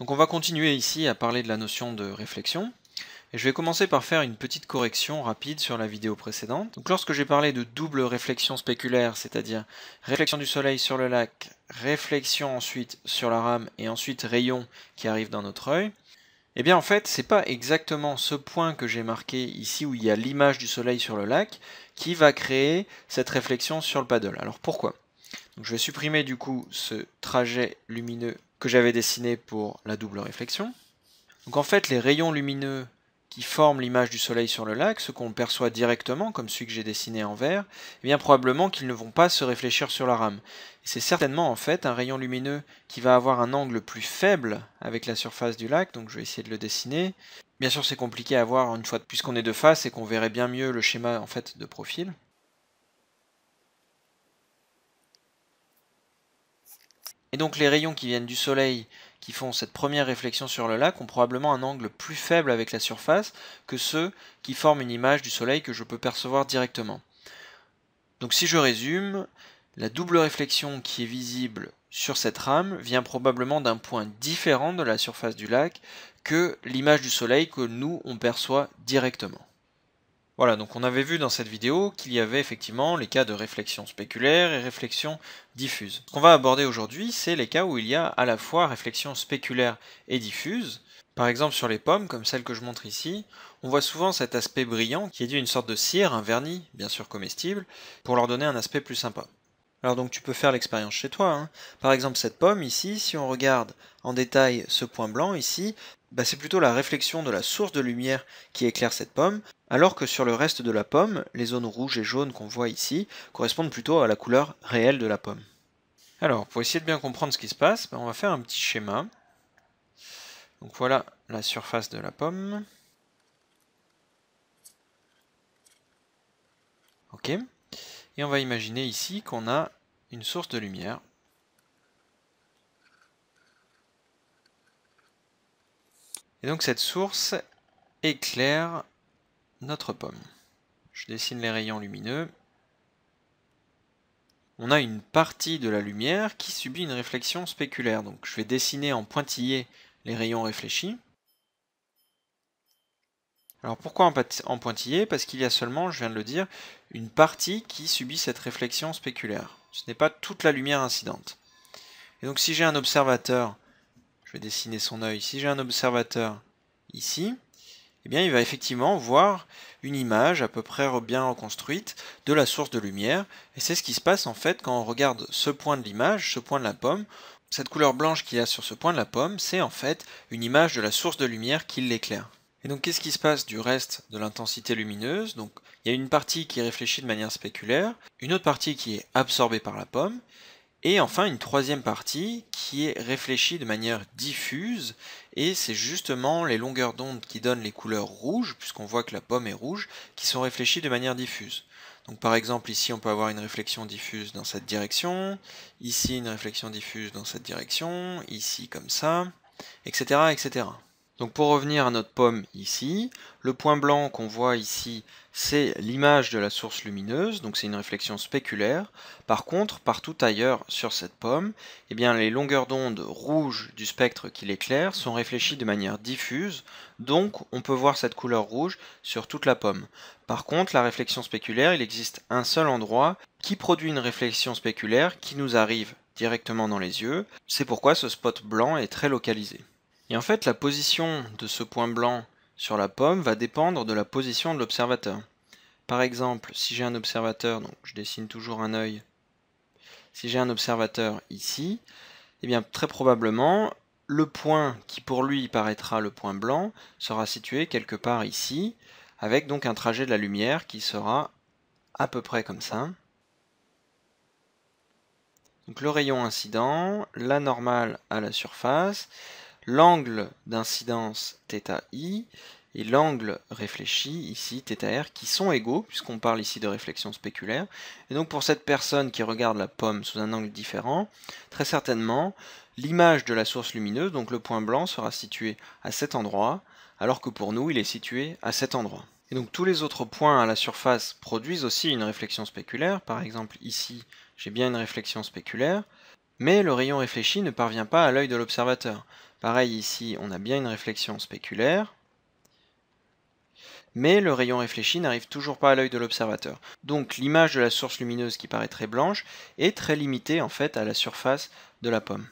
Donc on va continuer ici à parler de la notion de réflexion. Et je vais commencer par faire une petite correction rapide sur la vidéo précédente. Donc lorsque j'ai parlé de double réflexion spéculaire, c'est-à-dire réflexion du soleil sur le lac, réflexion ensuite sur la rame et ensuite rayon qui arrive dans notre œil, eh bien en fait, c'est pas exactement ce point que j'ai marqué ici où il y a l'image du soleil sur le lac qui va créer cette réflexion sur le paddle. Alors pourquoi je vais supprimer du coup ce trajet lumineux que j'avais dessiné pour la double réflexion. Donc en fait, les rayons lumineux qui forment l'image du soleil sur le lac, ce qu'on perçoit directement, comme celui que j'ai dessiné en vert, eh bien probablement qu'ils ne vont pas se réfléchir sur la rame. C'est certainement en fait un rayon lumineux qui va avoir un angle plus faible avec la surface du lac, donc je vais essayer de le dessiner. Bien sûr c'est compliqué à voir une fois, puisqu'on est de face et qu'on verrait bien mieux le schéma en fait de profil. Et donc les rayons qui viennent du soleil, qui font cette première réflexion sur le lac, ont probablement un angle plus faible avec la surface que ceux qui forment une image du soleil que je peux percevoir directement. Donc si je résume, la double réflexion qui est visible sur cette rame vient probablement d'un point différent de la surface du lac que l'image du soleil que nous on perçoit directement. Voilà, donc on avait vu dans cette vidéo qu'il y avait effectivement les cas de réflexion spéculaire et réflexion diffuse. Ce qu'on va aborder aujourd'hui, c'est les cas où il y a à la fois réflexion spéculaire et diffuse. Par exemple sur les pommes, comme celle que je montre ici, on voit souvent cet aspect brillant qui est dû à une sorte de cire, un vernis, bien sûr comestible, pour leur donner un aspect plus sympa. Alors donc tu peux faire l'expérience chez toi. Hein. Par exemple cette pomme ici, si on regarde en détail ce point blanc ici, bah, c'est plutôt la réflexion de la source de lumière qui éclaire cette pomme, alors que sur le reste de la pomme, les zones rouges et jaunes qu'on voit ici correspondent plutôt à la couleur réelle de la pomme. Alors, pour essayer de bien comprendre ce qui se passe, ben, on va faire un petit schéma. Donc voilà la surface de la pomme. Ok. Et on va imaginer ici qu'on a une source de lumière. Et donc cette source éclaire notre pomme. Je dessine les rayons lumineux. On a une partie de la lumière qui subit une réflexion spéculaire. Donc je vais dessiner en pointillé les rayons réfléchis. Alors pourquoi en pointillé Parce qu'il y a seulement, je viens de le dire, une partie qui subit cette réflexion spéculaire. Ce n'est pas toute la lumière incidente. Et donc si j'ai un observateur, je vais dessiner son œil, si j'ai un observateur ici, eh bien, il va effectivement voir une image à peu près bien reconstruite de la source de lumière. Et c'est ce qui se passe en fait quand on regarde ce point de l'image, ce point de la pomme. Cette couleur blanche qu'il y a sur ce point de la pomme, c'est en fait une image de la source de lumière qui l'éclaire. Et donc qu'est-ce qui se passe du reste de l'intensité lumineuse Donc il y a une partie qui est réfléchie de manière spéculaire, une autre partie qui est absorbée par la pomme, et enfin une troisième partie qui est réfléchi de manière diffuse, et c'est justement les longueurs d'onde qui donnent les couleurs rouges, puisqu'on voit que la pomme est rouge, qui sont réfléchies de manière diffuse. Donc par exemple ici on peut avoir une réflexion diffuse dans cette direction, ici une réflexion diffuse dans cette direction, ici comme ça, etc. etc. Donc pour revenir à notre pomme ici, le point blanc qu'on voit ici, c'est l'image de la source lumineuse, donc c'est une réflexion spéculaire. Par contre, partout ailleurs sur cette pomme, eh bien les longueurs d'onde rouges du spectre qui l'éclaire sont réfléchies de manière diffuse, donc on peut voir cette couleur rouge sur toute la pomme. Par contre, la réflexion spéculaire, il existe un seul endroit qui produit une réflexion spéculaire qui nous arrive directement dans les yeux. C'est pourquoi ce spot blanc est très localisé. Et en fait, la position de ce point blanc sur la pomme va dépendre de la position de l'observateur. Par exemple, si j'ai un observateur, donc je dessine toujours un œil, si j'ai un observateur ici, eh bien très probablement, le point qui pour lui paraîtra le point blanc sera situé quelque part ici, avec donc un trajet de la lumière qui sera à peu près comme ça. Donc le rayon incident, la normale à la surface, l'angle d'incidence θi et l'angle réfléchi, ici θr, qui sont égaux, puisqu'on parle ici de réflexion spéculaire. Et donc pour cette personne qui regarde la pomme sous un angle différent, très certainement, l'image de la source lumineuse, donc le point blanc, sera situé à cet endroit, alors que pour nous, il est situé à cet endroit. Et donc tous les autres points à la surface produisent aussi une réflexion spéculaire, par exemple ici, j'ai bien une réflexion spéculaire, mais le rayon réfléchi ne parvient pas à l'œil de l'observateur. Pareil ici, on a bien une réflexion spéculaire, mais le rayon réfléchi n'arrive toujours pas à l'œil de l'observateur. Donc l'image de la source lumineuse qui paraît très blanche est très limitée en fait à la surface de la pomme.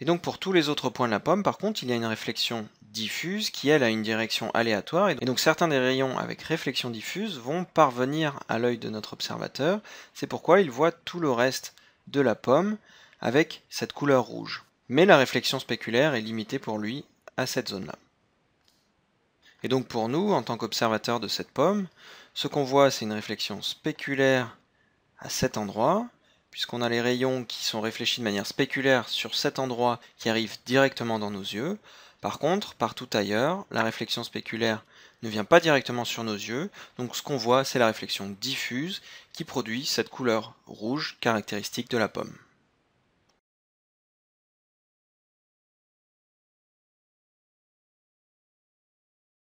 Et donc pour tous les autres points de la pomme, par contre, il y a une réflexion diffuse qui, elle, a une direction aléatoire. Et donc certains des rayons avec réflexion diffuse vont parvenir à l'œil de notre observateur. C'est pourquoi il voit tout le reste de la pomme avec cette couleur rouge. Mais la réflexion spéculaire est limitée pour lui à cette zone-là. Et donc pour nous, en tant qu'observateurs de cette pomme, ce qu'on voit, c'est une réflexion spéculaire à cet endroit, puisqu'on a les rayons qui sont réfléchis de manière spéculaire sur cet endroit qui arrive directement dans nos yeux. Par contre, partout ailleurs, la réflexion spéculaire ne vient pas directement sur nos yeux, donc ce qu'on voit, c'est la réflexion diffuse qui produit cette couleur rouge caractéristique de la pomme.